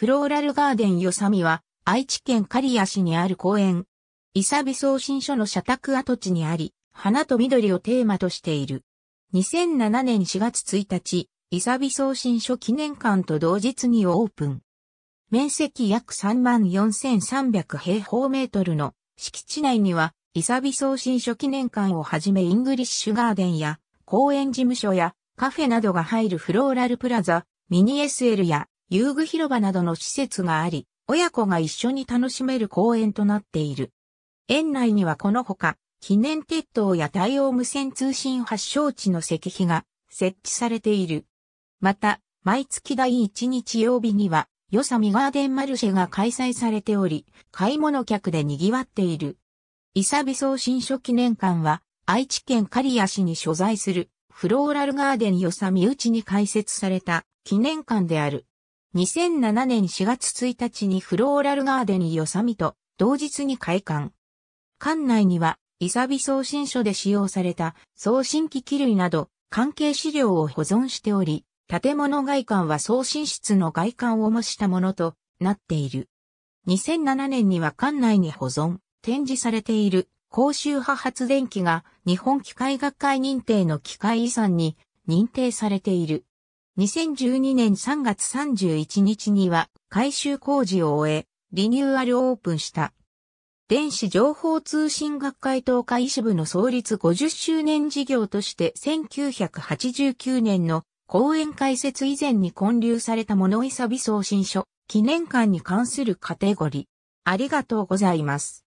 フローラルガーデンよさみは、愛知県刈谷市にある公園。伊佐美送信所の社宅跡地にあり、花と緑をテーマとしている。2007年4月1日、伊佐美送信所記念館と同日にオープン。面積約34,300平方メートルの敷地内には、伊佐美送信所記念館をはじめイングリッシュガーデンや、公園事務所やカフェなどが入るフローラルプラザ、ミニ SL や遊具広場などの施設があり、親子が一緒に楽しめる公園となっている。園内にはこのほか、記念鉄塔や対応無線通信発祥地の石碑が設置されている。また、毎月第1日曜日には、よさみガーデンマルシェが開催されており、買い物客で賑わっている。伊佐美総新書記念館は、愛知県刈谷市に所在する、フローラルガーデンよさみうちに開設された記念館である。2007年4月1日にフローラルガーデンよさみと同日に開館。館内には、イサビ送信書で使用された送信機器類など関係資料を保存しており、建物外観は送信室の外観を模したものとなっている。2007年には館内に保存、展示されている公衆波発電機が日本機械学会認定の機械遺産に認定されている。2012年3月31日には改修工事を終え、リニューアルオープンした。電子情報通信学会東海支部の創立50周年事業として1989年の講演開設以前に建立された物さび送信書記念館に関するカテゴリー。ありがとうございます。